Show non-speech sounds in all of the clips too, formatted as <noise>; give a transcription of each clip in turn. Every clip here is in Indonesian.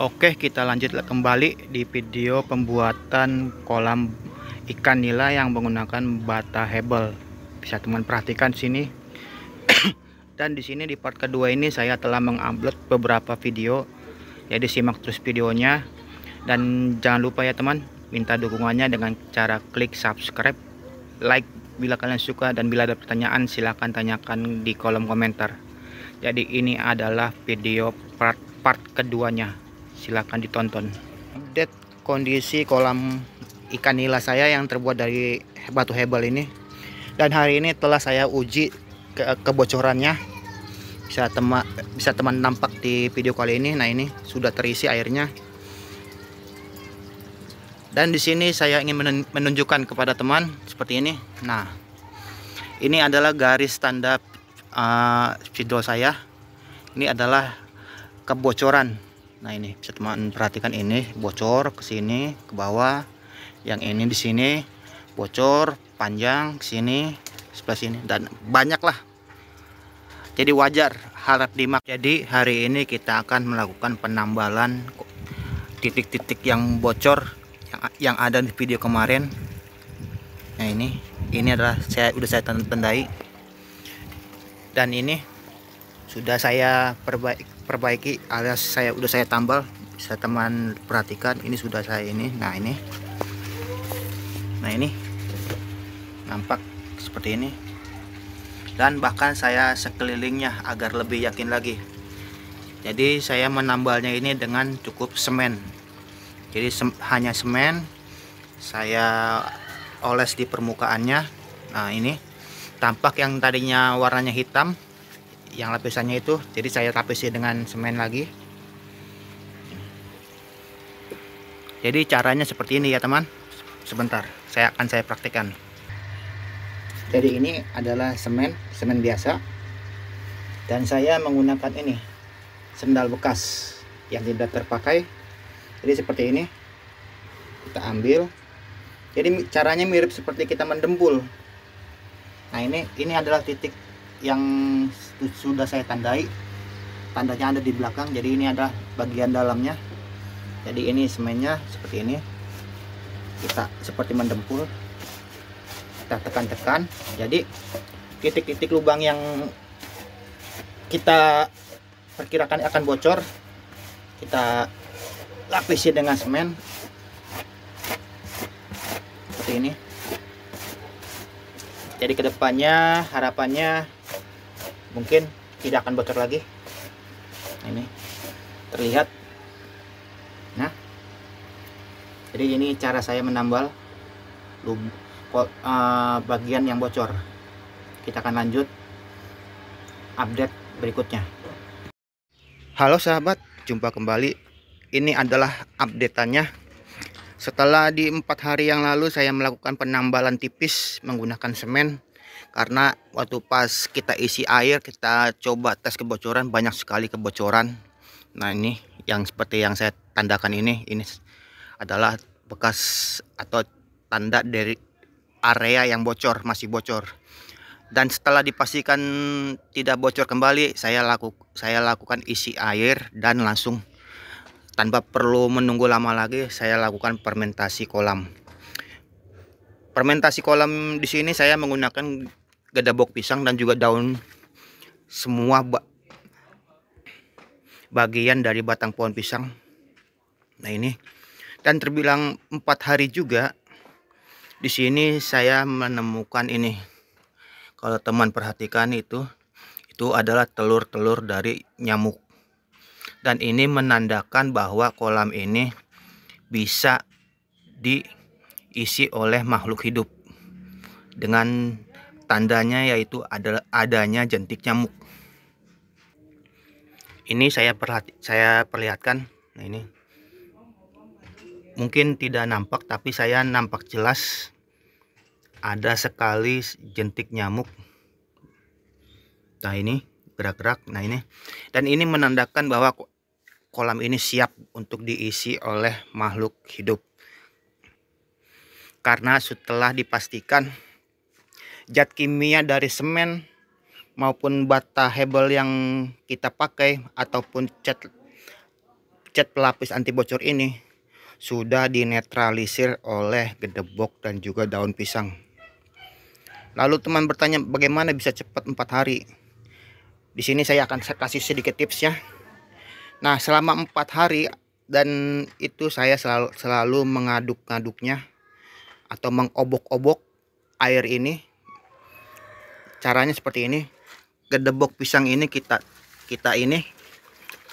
Oke kita lanjut kembali di video pembuatan kolam ikan nila yang menggunakan bata hebel bisa teman perhatikan sini <coughs> dan di sini di part kedua ini saya telah mengupload beberapa video jadi ya, simak terus videonya dan jangan lupa ya teman minta dukungannya dengan cara klik subscribe like bila kalian suka dan bila ada pertanyaan silahkan tanyakan di kolom komentar jadi ini adalah video part part keduanya silahkan ditonton update kondisi kolam ikan nila saya yang terbuat dari batu hebel ini dan hari ini telah saya uji ke kebocorannya bisa teman bisa teman nampak di video kali ini nah ini sudah terisi airnya dan di sini saya ingin menunjukkan kepada teman seperti ini nah ini adalah garis standar uh, ah, spidol saya ini adalah kebocoran Nah ini bisa teman perhatikan ini bocor ke sini ke bawah. Yang ini di sini bocor panjang ke sini sebelah sini dan banyaklah Jadi wajar harap dimak. Jadi hari ini kita akan melakukan penambalan titik-titik yang bocor yang, yang ada di video kemarin. Nah ini ini adalah saya udah saya tandai dan ini sudah saya perbaiki perbaiki alias saya udah saya tambal bisa teman perhatikan ini sudah saya ini nah ini nah ini nampak seperti ini dan bahkan saya sekelilingnya agar lebih yakin lagi jadi saya menambalnya ini dengan cukup semen jadi sem hanya semen saya oles di permukaannya nah ini tampak yang tadinya warnanya hitam yang lapisannya itu jadi saya tapisi dengan semen lagi jadi caranya seperti ini ya teman sebentar saya akan saya praktekkan jadi ini adalah semen semen biasa dan saya menggunakan ini sendal bekas yang tidak terpakai jadi seperti ini kita ambil jadi caranya mirip seperti kita mendembul nah ini ini adalah titik yang sudah saya tandai tandanya ada di belakang jadi ini ada bagian dalamnya jadi ini semennya seperti ini kita seperti mendempul kita tekan-tekan jadi titik-titik lubang yang kita perkirakan akan bocor kita lapisi dengan semen seperti ini jadi kedepannya harapannya mungkin tidak akan bocor lagi ini terlihat nah jadi ini cara saya menambal lum, uh, eh, bagian yang bocor kita akan lanjut update berikutnya halo sahabat jumpa kembali ini adalah updateannya setelah di empat hari yang lalu saya melakukan penambalan tipis menggunakan semen karena waktu pas kita isi air kita coba tes kebocoran banyak sekali kebocoran nah ini yang seperti yang saya tandakan ini ini adalah bekas atau tanda dari area yang bocor masih bocor dan setelah dipastikan tidak bocor kembali saya laku saya lakukan isi air dan langsung tanpa perlu menunggu lama lagi saya lakukan fermentasi kolam Fermentasi kolam di sini saya menggunakan gedebok pisang dan juga daun semua ba bagian dari batang pohon pisang. Nah ini dan terbilang empat hari juga di sini saya menemukan ini. Kalau teman perhatikan itu itu adalah telur-telur dari nyamuk. Dan ini menandakan bahwa kolam ini bisa di diisi oleh makhluk hidup dengan tandanya yaitu adalah adanya jentik nyamuk. Ini saya perhati, saya perlihatkan. Nah ini mungkin tidak nampak tapi saya nampak jelas ada sekali jentik nyamuk. Nah ini gerak-gerak. Nah ini dan ini menandakan bahwa kolam ini siap untuk diisi oleh makhluk hidup karena setelah dipastikan zat kimia dari semen maupun bata hebel yang kita pakai ataupun cat cat pelapis anti bocor ini sudah dinetralisir oleh gedebok dan juga daun pisang. Lalu teman bertanya bagaimana bisa cepat 4 hari? Di sini saya akan kasih sedikit tips ya. Nah, selama empat hari dan itu saya selalu selalu mengaduk-aduknya atau mengobok-obok air ini caranya seperti ini gedebok pisang ini kita kita ini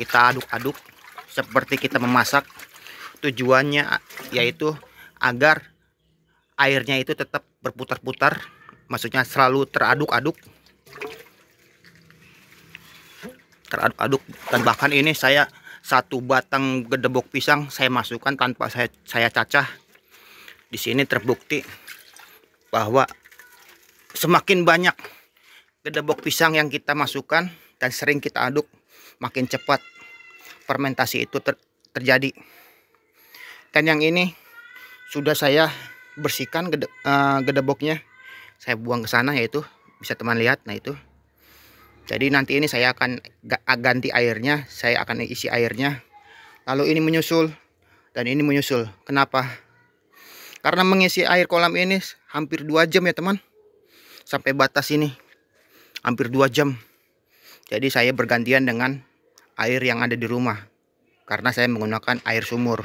kita aduk-aduk seperti kita memasak tujuannya yaitu agar airnya itu tetap berputar-putar maksudnya selalu teraduk-aduk teraduk-aduk dan bahkan ini saya satu batang gedebok pisang saya masukkan tanpa saya saya cacah di sini terbukti bahwa semakin banyak gedebok pisang yang kita masukkan dan sering kita aduk makin cepat fermentasi itu ter terjadi dan yang ini sudah saya bersihkan gede uh, eh, gedeboknya saya buang ke sana yaitu bisa teman lihat nah itu jadi nanti ini saya akan ah, ganti airnya saya akan isi airnya lalu ini menyusul dan ini menyusul kenapa karena mengisi air kolam ini hampir 2 jam ya teman. Sampai batas ini. Hampir 2 jam. Jadi saya bergantian dengan air yang ada di rumah. Karena saya menggunakan air sumur.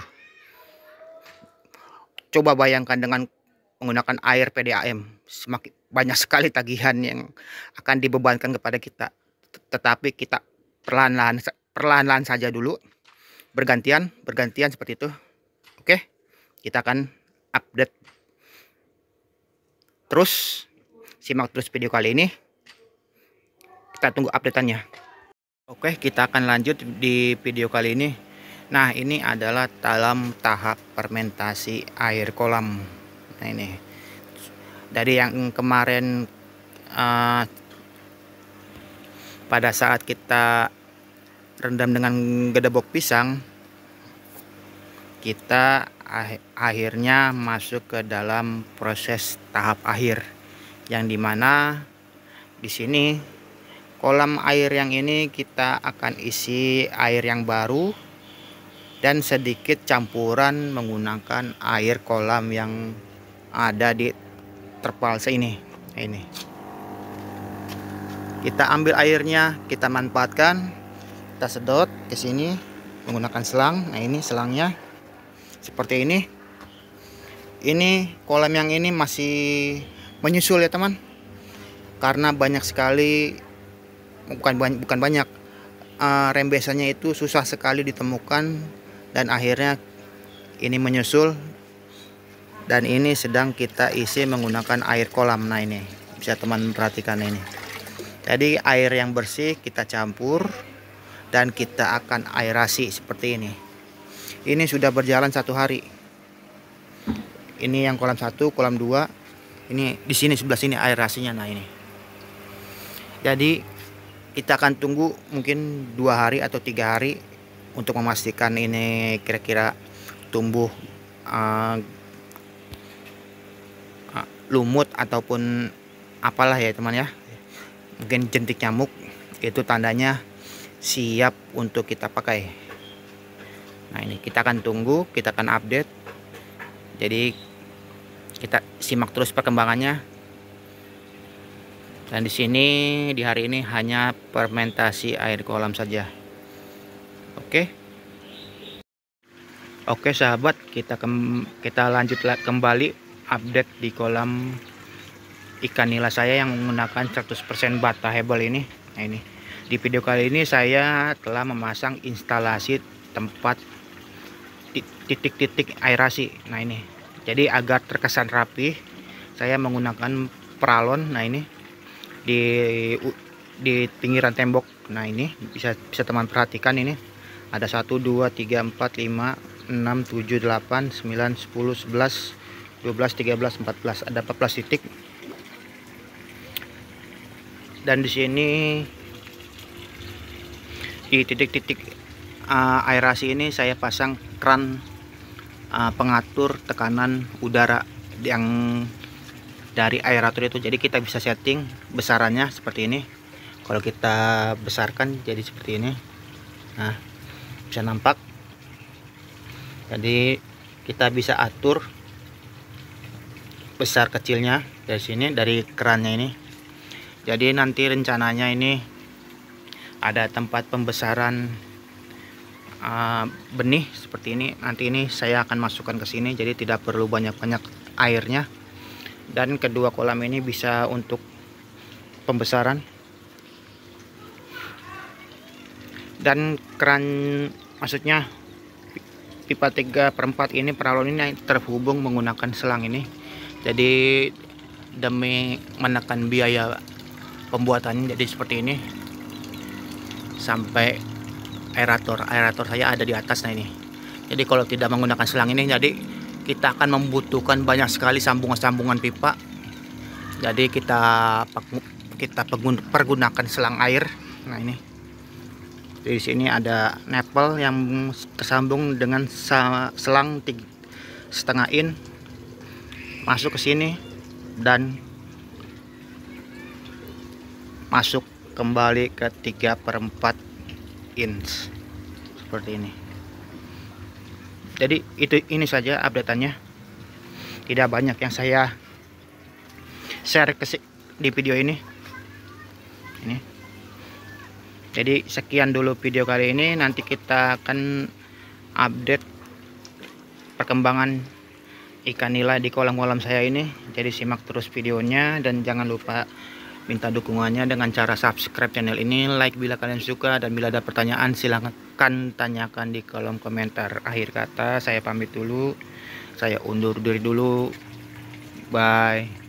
Coba bayangkan dengan menggunakan air PDAM. Semakin banyak sekali tagihan yang akan dibebankan kepada kita. Tetapi kita perlahan-lahan perlahan-lahan saja dulu. Bergantian, bergantian seperti itu. Oke. Kita akan update. Terus simak terus video kali ini. Kita tunggu updateannya. Oke, kita akan lanjut di video kali ini. Nah, ini adalah dalam tahap fermentasi air kolam. Nah, ini. Dari yang kemarin uh, pada saat kita rendam dengan gedebok pisang, kita akhirnya masuk ke dalam proses tahap akhir yang dimana di sini kolam air yang ini kita akan isi air yang baru dan sedikit campuran menggunakan air kolam yang ada di terpal ini ini kita ambil airnya kita manfaatkan kita sedot ke sini menggunakan selang nah ini selangnya seperti ini ini kolam yang ini masih menyusul ya teman karena banyak sekali bukan banyak bukan banyak uh, rembesannya itu susah sekali ditemukan dan akhirnya ini menyusul dan ini sedang kita isi menggunakan air kolam nah ini bisa teman perhatikan ini jadi air yang bersih kita campur dan kita akan aerasi seperti ini ini sudah berjalan satu hari ini yang kolam satu kolam dua ini di sini sebelah sini aerasinya nah ini jadi kita akan tunggu mungkin dua hari atau tiga hari untuk memastikan ini kira-kira tumbuh uh, lumut ataupun apalah ya teman ya mungkin jentik nyamuk itu tandanya siap untuk kita pakai nah ini kita akan tunggu kita akan update jadi kita simak terus perkembangannya dan di sini di hari ini hanya fermentasi air kolam saja oke oke sahabat kita kem kita lanjut kembali update di kolam ikan nila saya yang menggunakan 100% bata hebel ini nah ini di video kali ini saya telah memasang instalasi tempat titik-titik aerasi nah ini jadi agar terkesan rapi saya menggunakan pralon nah ini di di pinggiran tembok nah ini bisa bisa teman perhatikan ini ada 1 2 3 4 5 6 7 8 9 10 11 12 13 14 ada 14 titik dan di sini di titik-titik uh, aerasi ini saya pasang kran uh, pengatur tekanan udara yang dari aerator itu jadi kita bisa setting besarannya seperti ini kalau kita besarkan jadi seperti ini nah bisa nampak jadi kita bisa atur besar kecilnya dari sini dari kerannya ini jadi nanti rencananya ini ada tempat pembesaran Ah, benih seperti ini nanti ini saya akan masukkan ke sini jadi tidak perlu banyak-banyak airnya dan kedua kolam ini bisa untuk pembesaran dan keran maksudnya pipa 3 perempat ini peralon ini terhubung menggunakan selang ini jadi demi menekan biaya pembuatannya jadi seperti ini sampai aerator aerator saya ada di atas nah ini jadi kalau tidak menggunakan selang ini jadi kita akan membutuhkan banyak sekali sambungan-sambungan pipa jadi kita kita pergunakan selang air nah ini di sini ada nepel yang tersambung dengan selang setengah in masuk ke sini dan masuk kembali ke tiga per 4 inch seperti ini jadi itu ini saja updateannya tidak banyak yang saya share ke di video ini ini jadi sekian dulu video kali ini nanti kita akan update perkembangan ikan nila di kolam-kolam saya ini jadi simak terus videonya dan jangan lupa minta dukungannya dengan cara subscribe channel ini like bila kalian suka dan bila ada pertanyaan silahkan tanyakan di kolom komentar akhir kata saya pamit dulu saya undur diri dulu bye